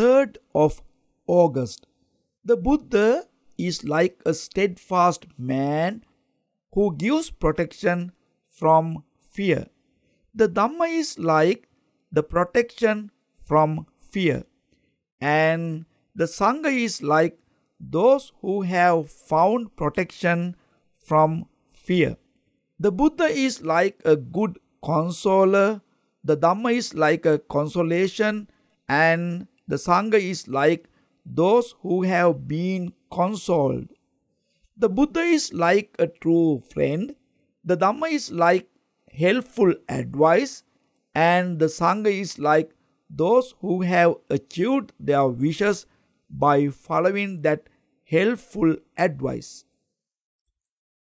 3rd of August. The Buddha is like a steadfast man who gives protection from fear. The Dhamma is like the protection from fear. And the Sangha is like those who have found protection from fear. The Buddha is like a good consoler, the Dhamma is like a consolation, and the Sangha is like those who have been consoled. The Buddha is like a true friend. The Dhamma is like helpful advice. And the Sangha is like those who have achieved their wishes by following that helpful advice.